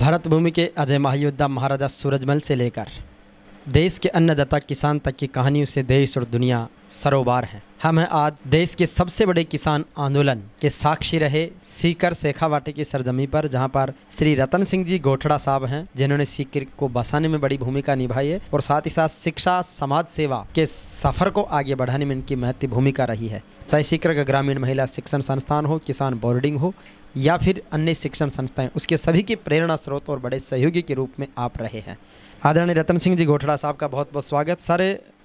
भारत भूमि के अजय महायोद्धा महाराजा सूरजमल से लेकर देश के अन्नदाता किसान तक की कहानियों से देश और दुनिया सरोबार है हम हैं आज देश के सबसे बड़े किसान आंदोलन के साक्षी रहे सीकर शेखावाटी की सरजमी पर जहां पर श्री रतन सिंह जी गोठड़ा साहब हैं जिन्होंने सीकर को बसाने में बड़ी भूमिका निभाई है और साथ ही साथ शिक्षा समाज सेवा के सफर को आगे बढ़ाने में इनकी महत्व भूमिका रही है चाहे सीकर का ग्रामीण महिला शिक्षण संस्थान हो किसान बोर्डिंग हो या फिर अन्य शिक्षण संस्थाएं उसके सभी के प्रेरणा स्रोत और बड़े सहयोगी के रूप में आप रहे हैं आदरणीय रतन सिंह जी गोठड़ा साहब का बहुत बहुत स्वागत सर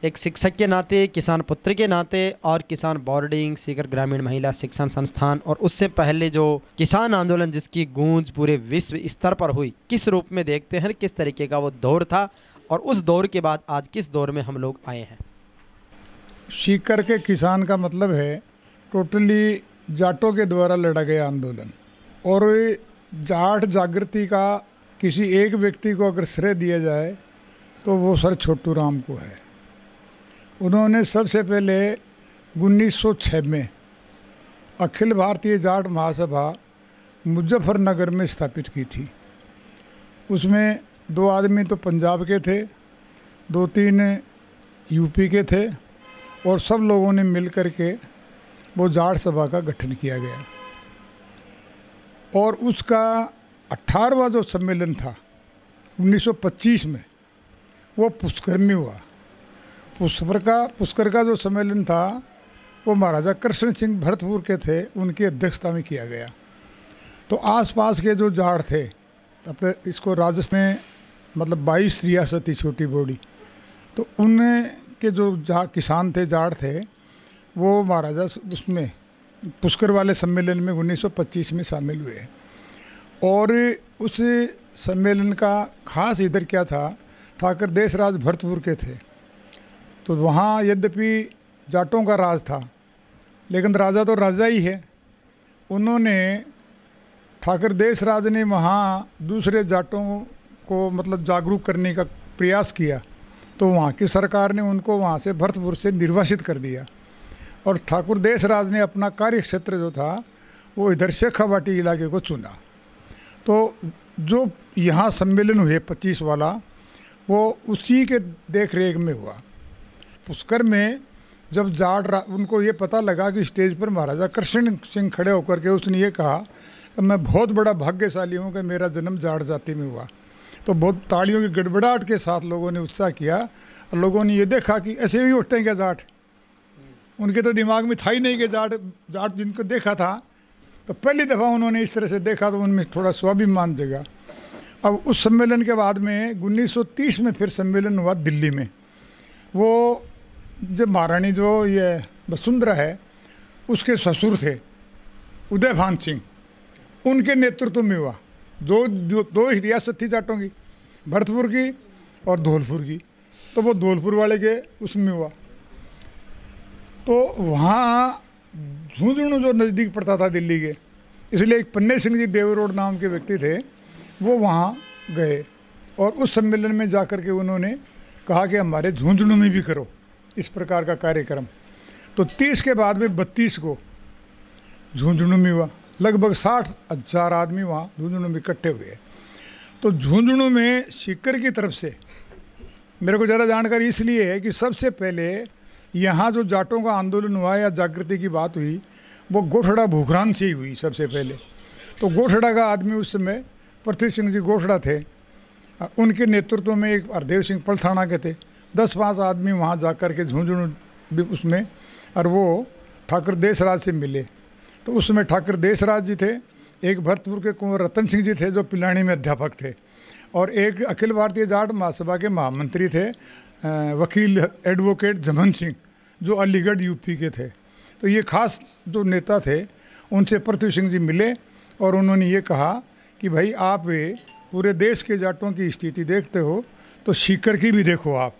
एक शिक्षक के नाते किसान पुत्र के नाते और किसान बोर्डिंग सीकर ग्रामीण महिला शिक्षण संस्थान और उससे पहले जो किसान आंदोलन जिसकी गूंज पूरे विश्व स्तर पर हुई किस रूप में देखते हैं किस तरीके का वो दौर था और उस दौर के बाद आज किस दौर में हम लोग आए हैं सीकर के किसान का मतलब है टोटली जाटों के द्वारा लड़ा गया आंदोलन और जाट जागृति का किसी एक व्यक्ति को अगर श्रेय दिया जाए तो वो सर छोटू राम को है उन्होंने सबसे पहले 1906 में अखिल भारतीय जाट महासभा मुजफ्फरनगर में स्थापित की थी उसमें दो आदमी तो पंजाब के थे दो तीन यूपी के थे और सब लोगों ने मिल कर के वो जाट सभा का गठन किया गया और उसका अठारहवा जो सम्मेलन था 1925 में वो पुष्कर में हुआ पुष्कर का पुष्कर का जो सम्मेलन था वो महाराजा कृष्ण सिंह भरतपुर के थे उनकी अध्यक्षता में किया गया तो आसपास के जो जाट थे अपने इसको राजस्थ में मतलब 22 रियासत थी छोटी बॉडी तो उनके जो जा किसान थे जाड़ थे वो महाराजा उसमें पुष्कर वाले सम्मेलन में 1925 में शामिल हुए और उस सम्मेलन का खास इधर क्या था ठाकर देशराज भरतपुर के थे तो वहाँ यद्यपि जाटों का राज था लेकिन राजा तो राजा ही है उन्होंने ठाकर देशराज ने वहाँ दूसरे जाटों को मतलब जागरूक करने का प्रयास किया तो वहाँ की सरकार ने उनको वहाँ से भरतपुर से निर्वासित कर दिया और ठाकुर देशराज ने अपना कार्य क्षेत्र जो था वो इधर शेखावाटी इलाके को चुना तो जो यहाँ सम्मेलन हुए पच्चीस वाला वो उसी के देख रेख में हुआ पुष्कर में जब जाट उनको ये पता लगा कि स्टेज पर महाराजा कृष्ण सिंह खड़े होकर के उसने ये कहा कि मैं बहुत बड़ा भाग्यशाली हूँ कि मेरा जन्म जाट जाति में हुआ तो बहुत ताड़ियों की गड़बड़ाहट के साथ लोगों ने उत्साह किया और लोगों ने ये देखा कि ऐसे भी उठते हैं क्या जाट उनके तो दिमाग में था ही नहीं कि जाट जाट जिनको देखा था तो पहली दफ़ा उन्होंने इस तरह से देखा तो उनमें थोड़ा स्वाभिमान जगह अब उस सम्मेलन के बाद में 1930 में फिर सम्मेलन हुआ दिल्ली में वो जब महारानी जो ये वसुंधरा है उसके ससुर थे उदय भान सिंह उनके नेतृत्व में हुआ दो दो, दो रियासत थी जाटों की भरतपुर की और धौलपुर की तो वो धौलपुर वाले के उसमें हुआ तो वहाँ झुंझुनू जो नज़दीक पड़ता था दिल्ली के इसलिए एक पन्ने सिंह जी देवरोड नाम के व्यक्ति थे वो वहाँ गए और उस सम्मेलन में जा कर के उन्होंने कहा कि हमारे झुंझुनू में भी करो इस प्रकार का कार्यक्रम तो तीस के बाद में बत्तीस को झुंझुनू में हुआ लगभग साठ हजार आदमी वहाँ झुंझुनू में इकट्ठे हुए तो झुंझुनू में सीकर की तरफ से मेरे को ज़्यादा जानकारी इसलिए है कि सबसे पहले यहाँ जो जाटों का आंदोलन हुआ या जागृति की बात हुई वो गोठड़ा भूखरान से ही हुई सबसे पहले तो गोठड़ा का आदमी उस समय पृथ्वी सिंह जी गोठड़ा थे उनके नेतृत्व में एक हरदेव सिंह पलथाना के थे दस पाँच आदमी वहाँ जा कर के झुंझुनू भी उसमें और वो ठाकुर देशराज से मिले तो उसमें ठाकुर देशराज जी थे एक भरतपुर के कुंवर रतन सिंह जी थे जो पिलानी में अध्यापक थे और एक अखिल भारतीय जाट महासभा के महामंत्री थे वकील एडवोकेट जमन सिंह जो अलीगढ़ यूपी के थे तो ये खास जो नेता थे उनसे पृथ्वी सिंह जी मिले और उन्होंने ये कहा कि भाई आप पूरे देश के जाटों की स्थिति देखते हो तो सीकर की भी देखो आप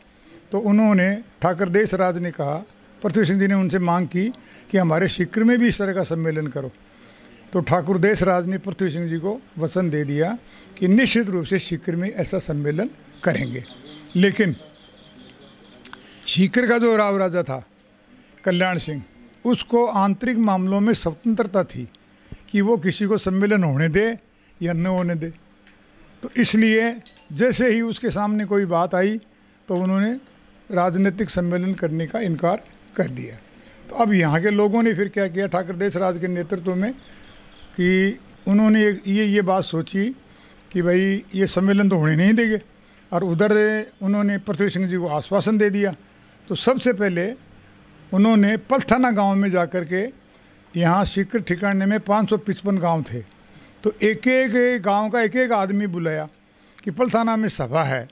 तो उन्होंने ठाकर देशराज ने कहा पृथ्वी सिंह जी ने उनसे मांग की कि हमारे सीकर में भी इस तरह का सम्मेलन करो तो ठाकुर देशराज ने पृथ्वी सिंह जी को वचन दे दिया कि निश्चित रूप से सीकर में ऐसा सम्मेलन करेंगे लेकिन सीकर का जो राव राजा था कल्याण सिंह उसको आंतरिक मामलों में स्वतंत्रता थी कि वो किसी को सम्मेलन होने दे या न होने दे तो इसलिए जैसे ही उसके सामने कोई बात आई तो उन्होंने राजनीतिक सम्मेलन करने का इनकार कर दिया तो अब यहाँ के लोगों ने फिर क्या किया ठाकर देश राज के नेतृत्व में कि उन्होंने ये ये बात सोची कि भाई ये सम्मेलन तो होने नहीं देंगे और उधर उन्होंने पृथ्वी सिंह जी को आश्वासन दे दिया तो सबसे पहले उन्होंने पलथाना गांव में जा कर के यहाँ शिक्र ठिकाने में पाँच सौ पिचपन गाँव थे तो एक एक गांव का एक एक आदमी बुलाया कि पलथाना में सभा है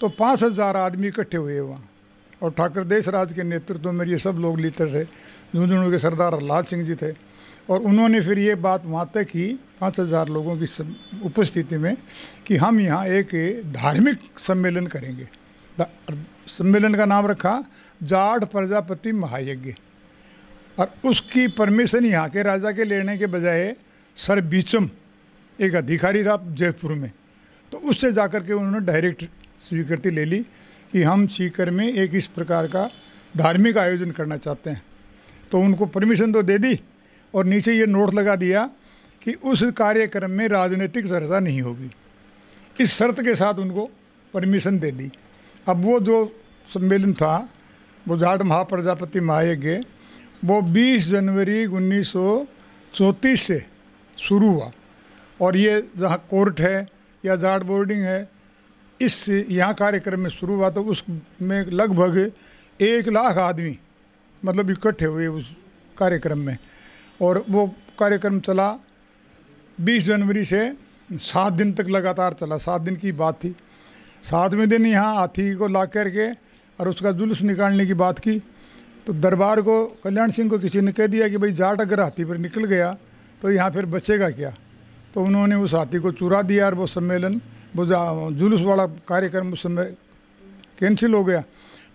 तो पाँच हज़ार आदमी इकट्ठे हुए वहाँ और ठाकर देशराज के नेतृत्व में ये सब लोग लीडर थे झुंझुनू के सरदार लाल सिंह जी थे और उन्होंने फिर ये बात वहाँ तय की पाँच हज़ार लोगों की उपस्थिति में कि हम यहाँ एक धार्मिक सम्मेलन करेंगे सम्मेलन का नाम रखा जाट प्रजापति महायज्ञ और उसकी परमिशन यहाँ के राजा के लेने के बजाय सर बीचम एक अधिकारी था जयपुर में तो उससे जाकर के उन्होंने डायरेक्ट स्वीकृति ले ली कि हम सीकर में एक इस प्रकार का धार्मिक आयोजन करना चाहते हैं तो उनको परमिशन तो दे दी और नीचे ये नोट लगा दिया कि उस कार्यक्रम में राजनीतिक चर्चा नहीं होगी इस शर्त के साथ उनको परमिशन दे दी अब वो जो सम्मेलन था वो जाट महाप्रजापति महायज्ञ वो 20 जनवरी उन्नीस से शुरू हुआ और ये जहाँ कोर्ट है या जाट बोर्डिंग है इस यहाँ कार्यक्रम में शुरू हुआ तो उस में लगभग एक लाख आदमी मतलब इकट्ठे हुए उस कार्यक्रम में और वो कार्यक्रम चला 20 जनवरी से सात दिन तक लगातार चला सात दिन की बात थी सातवें दिन यहाँ हाथी को ला करके और उसका जुलूस निकालने की बात की तो दरबार को कल्याण सिंह को किसी ने कह दिया कि भाई जाट अगर हाथी पर निकल गया तो यहाँ फिर बचेगा क्या तो उन्होंने उस हाथी को चुरा दिया और वो सम्मेलन वो जुलूस वाला कार्यक्रम उस समय कैंसिल हो गया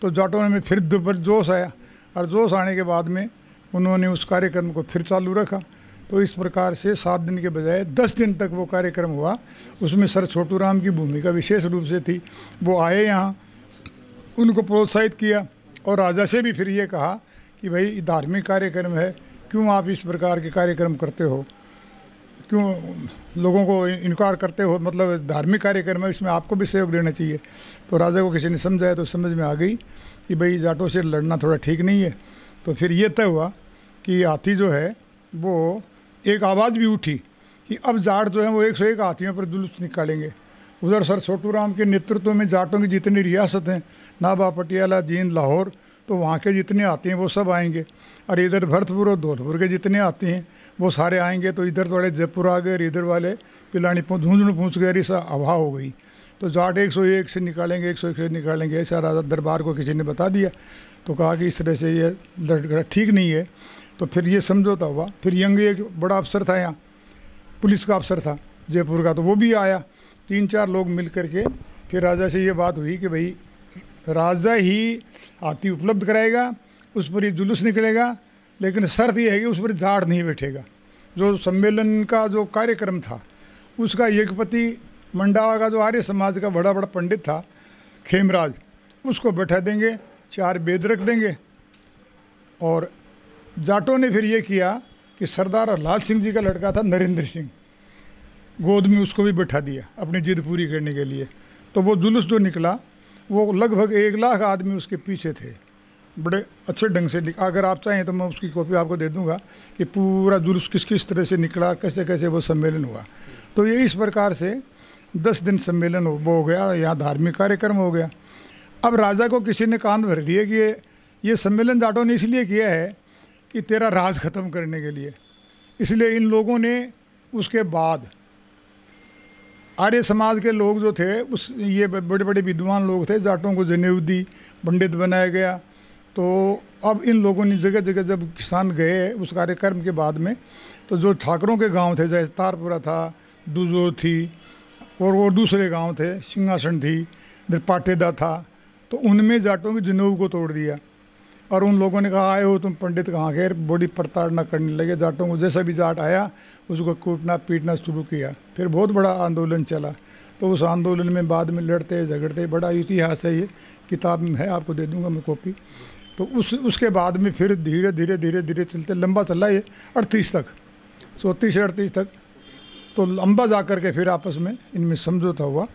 तो जाटों में फिर दोपहर जोश आया और जोश आने के बाद में उन्होंने उस कार्यक्रम को फिर चालू रखा तो इस प्रकार से सात दिन के बजाय दस दिन तक वो कार्यक्रम हुआ उसमें सर छोटू राम की भूमिका विशेष रूप से थी वो आए यहाँ उनको प्रोत्साहित किया और राजा से भी फिर ये कहा कि भाई धार्मिक कार्यक्रम है क्यों आप इस प्रकार के कार्यक्रम करते हो क्यों लोगों को इनकार करते हो मतलब धार्मिक कार्यक्रम है इसमें आपको भी सहयोग देना चाहिए तो राजा को किसी ने समझाया तो समझ में आ गई कि भाई जाटों से लड़ना थोड़ा ठीक नहीं है तो फिर ये तय हुआ कि हाथी जो है वो एक आवाज़ भी उठी कि अब जाट जो है वो एक सौ एक हाथियों पर जुलूस निकालेंगे उधर सर छोटू राम के नेतृत्व में जाटों की जितनी रियासत हैं नाभा पटियाला जींद लाहौर तो वहाँ के जितने आते हैं वो सब आएंगे और इधर भरतपुर और धौलपुर के जितने आते हैं वो सारे आएंगे तो इधर थोड़े जयपुर आ गए और इधर वाले पिलानी झुंझुन पहुँच गए ऐसा अभा हो गई तो जाट एक सौ एक से निकालेंगे एक सौ एक से निकालेंगे ऐसा राजा दरबार को किसी ने बता दिया तो कहा कि इस तरह से ये ठीक नहीं है तो फिर ये समझौता हुआ फिर यंग एक बड़ा अफसर था यहाँ पुलिस का अफसर था जयपुर का तो वो भी आया तीन चार लोग मिल करके फिर राजा से ये बात हुई कि भाई राजा ही हाथी उपलब्ध कराएगा उस पर ये जुलूस निकलेगा लेकिन शर्त यह है कि उस पर झाड़ नहीं बैठेगा जो सम्मेलन का जो कार्यक्रम था उसका यज्ञपति मंडावा का जो आर्य समाज का बड़ा बड़ा पंडित था खेमराज उसको बैठा देंगे चार वेद रख देंगे और जाटों ने फिर ये किया कि सरदार लाल सिंह जी का लड़का था नरेंद्र सिंह गोद में उसको भी बैठा दिया अपनी जिद पूरी करने के लिए तो वो जुलूस जो निकला वो लगभग एक लाख आदमी उसके पीछे थे बड़े अच्छे ढंग से अगर आप चाहें तो मैं उसकी कॉपी आपको दे दूंगा कि पूरा जुलूस किस किस तरह से निकला कैसे कैसे वो सम्मेलन हुआ तो ये इस प्रकार से दस दिन सम्मेलन हो वो हो गया यहाँ धार्मिक कार्यक्रम हो गया अब राजा को किसी ने कान भर दिए कि ये ये सम्मेलन जाटों ने इसलिए किया है कि तेरा राज ख़त्म करने के लिए इसलिए इन लोगों ने उसके बाद आर्य समाज के लोग जो थे उस ये बड़े बड़े विद्वान लोग थे जाटों को जनेऊ दी पंडित बनाया गया तो अब इन लोगों ने जगह जगह जब किसान गए उस कार्यक्रम के बाद में तो जो ठाकरों के गांव थे जैसे तारपुरा था दुजो थी और वो दूसरे गांव थे सिंहासन थी पाटेदा था तो उनमें जाटों की जनेऊ को तोड़ दिया और उन लोगों ने कहा आए हो तुम पंडित कहाँ गए बड़ी प्रताड़ना करने लगे जाटों को जैसा भी जाट आया उसको कूटना पीटना शुरू किया फिर बहुत बड़ा आंदोलन चला तो उस आंदोलन में बाद में लड़ते झगड़ते बड़ा इतिहास है ये किताब में है आपको दे दूँगा मैं कॉपी तो उस उसके बाद में फिर धीरे धीरे धीरे धीरे चलते लंबा चला ये अड़तीस तक सो से अड़तीस तक तो लंबा जा कर के फिर आपस में इनमें समझौता हुआ